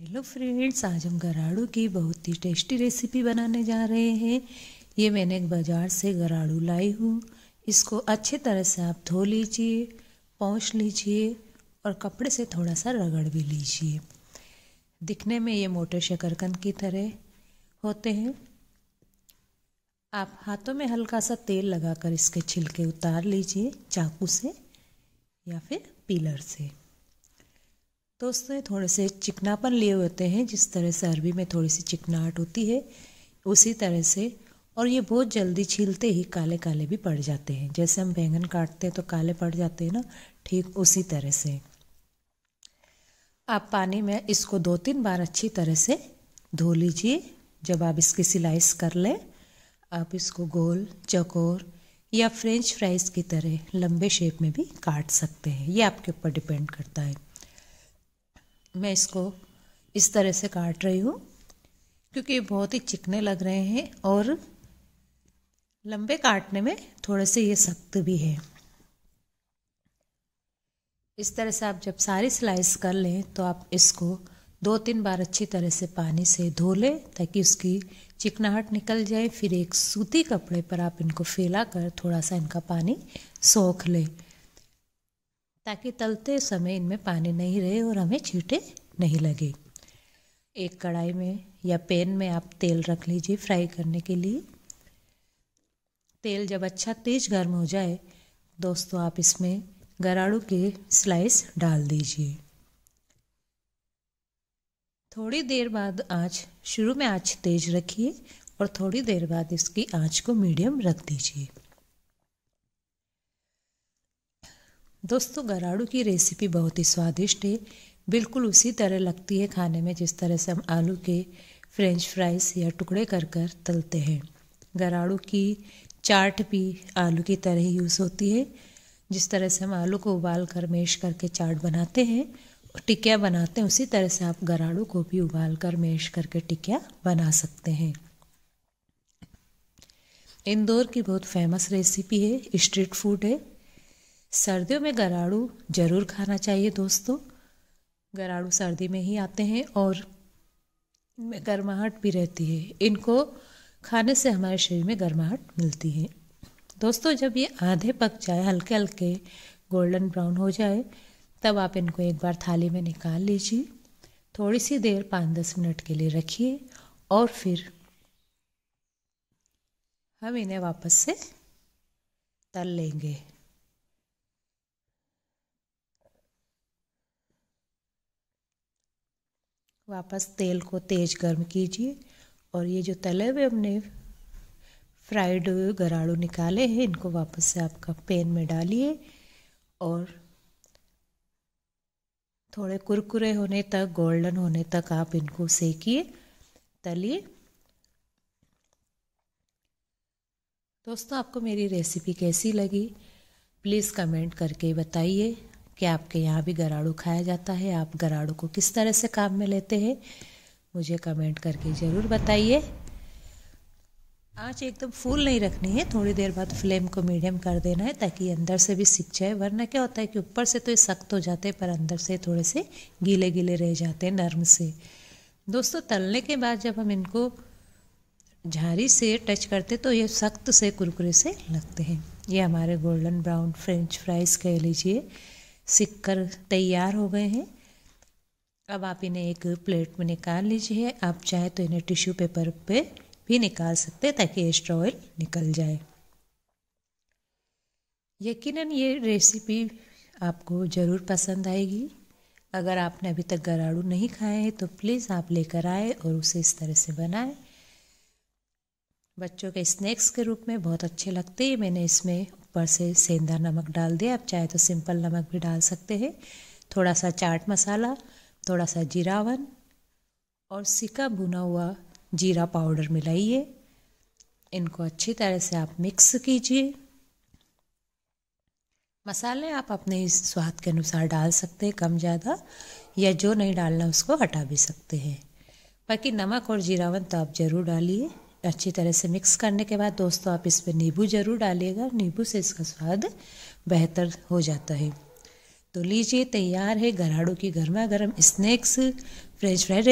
hello friends आज हम गराड़ू की बहुत ही टेस्टी रेसिपी बनाने जा रहे हैं ये मैंने एक बाज़ार से गराड़ू लाई हूँ इसको अच्छे तरह से आप धो लीजिए पहुँच लीजिए और कपड़े से थोड़ा सा रगड़ भी लीजिए दिखने में ये मोटे शकरकंद की तरह होते हैं आप हाथों में हल्का सा तेल लगाकर इसके छिलके उतार लीजिए चाकू से या फिर पीलर से तो उसमें थोड़े से चिकनापन लिए होते हैं जिस तरह से अरबी में थोड़ी सी चिकनाहट होती है उसी तरह से और ये बहुत जल्दी छीलते ही काले काले भी पड़ जाते हैं जैसे हम बैंगन काटते हैं तो काले पड़ जाते हैं ना ठीक उसी तरह से आप पानी में इसको दो तीन बार अच्छी तरह से धो लीजिए जब आप इसकी सिलाइस कर लें आप इसको गोल चकोर या फ्रेंच फ्राइज़ की तरह लंबे शेप में भी काट सकते हैं ये आपके ऊपर डिपेंड करता है मैं इसको इस तरह से काट रही हूँ क्योंकि ये बहुत ही चिकने लग रहे हैं और लंबे काटने में थोड़े से ये सख्त भी है इस तरह से आप जब सारी स्लाइस कर लें तो आप इसको दो तीन बार अच्छी तरह से पानी से धो लें ताकि उसकी चिकनाहट निकल जाए फिर एक सूती कपड़े पर आप इनको फैला कर थोड़ा सा इनका पानी सोख लें ताकि तलते समय इनमें पानी नहीं रहे और हमें छींटे नहीं लगे एक कढ़ाई में या पैन में आप तेल रख लीजिए फ्राई करने के लिए तेल जब अच्छा तेज गर्म हो जाए दोस्तों आप इसमें गराड़ू के स्लाइस डाल दीजिए थोड़ी देर बाद आँच शुरू में आँच तेज रखिए और थोड़ी देर बाद इसकी आँच को मीडियम रख दीजिए दोस्तों गराड़ू की रेसिपी बहुत ही स्वादिष्ट है बिल्कुल उसी तरह लगती है खाने में जिस तरह से हम आलू के फ्रेंच फ्राइज या टुकड़े कर कर तलते हैं गराड़ू की चाट भी आलू की तरह ही यूज़ होती है जिस तरह से हम आलू को उबाल कर मेश करके चाट बनाते हैं और टिकिया बनाते हैं उसी तरह से आप गराड़ू को भी उबाल कर मेश करके टिकिया बना सकते हैं इंदौर की बहुत फेमस रेसिपी है स्ट्रीट फूड है सर्दियों में गराड़ू ज़रूर खाना चाहिए दोस्तों गराड़ू सर्दी में ही आते हैं और इनमें गर्माहट भी रहती है इनको खाने से हमारे शरीर में गर्माहट मिलती है दोस्तों जब ये आधे पक जाए हल्के हल्के गोल्डन ब्राउन हो जाए तब आप इनको एक बार थाली में निकाल लीजिए थोड़ी सी देर पाँच दस मिनट के लिए रखिए और फिर हम इन्हें वापस से तल लेंगे वापस तेल को तेज़ गर्म कीजिए और ये जो तले हुए हमने फ्राइड गराड़ू निकाले हैं इनको वापस से आपका पैन में डालिए और थोड़े कुरकुरे होने तक गोल्डन होने तक आप इनको सेकिए तलिए दोस्तों आपको मेरी रेसिपी कैसी लगी प्लीज़ कमेंट करके बताइए कि आपके यहाँ भी गराड़ू खाया जाता है आप गराड़ू को किस तरह से काम में लेते हैं मुझे कमेंट करके ज़रूर बताइए आँच एकदम फूल नहीं रखनी है थोड़ी देर बाद फ्लेम को मीडियम कर देना है ताकि अंदर से भी सिक जाए वरना क्या होता है कि ऊपर से तो ये सख्त हो जाते हैं पर अंदर से थोड़े से गीले गीले रह जाते हैं नर्म से दोस्तों तलने के बाद जब हम इनको झारी से टच करते तो ये सख्त से कुरकुरे से लगते हैं ये हमारे गोल्डन ब्राउन फ्रेंच फ्राइज़ कह लीजिए सिक कर तैयार हो गए हैं अब आप इन्हें एक प्लेट में निकाल लीजिए आप चाहे तो इन्हें टिश्यू पेपर पे भी निकाल सकते हैं ताकि एक्स्ट्रा ऑयल निकल जाए यकीनन ये रेसिपी आपको ज़रूर पसंद आएगी अगर आपने अभी तक गराड़ू नहीं खाए हैं तो प्लीज़ आप लेकर आए और उसे इस तरह से बनाएं बच्चों के स्नैक्स के रूप में बहुत अच्छे लगते हैं मैंने इसमें ऊपर से सेंधा नमक डाल दें आप चाहे तो सिंपल नमक भी डाल सकते हैं थोड़ा सा चाट मसाला थोड़ा सा जीरावन और सिका भुना हुआ जीरा पाउडर मिलाइए इनको अच्छी तरह से आप मिक्स कीजिए मसाले आप अपने स्वाद के अनुसार डाल सकते हैं कम ज़्यादा या जो नहीं डालना उसको हटा भी सकते हैं बाकी नमक और जीरावन तो आप ज़रूर डालिए अच्छी तरह से मिक्स करने के बाद दोस्तों आप इसमें नींबू ज़रूर डालिएगा नींबू से इसका स्वाद बेहतर हो जाता है तो लीजिए तैयार है गराड़ों की गर्मा गर्म स्नैक्स फ्रेंच फ्राइड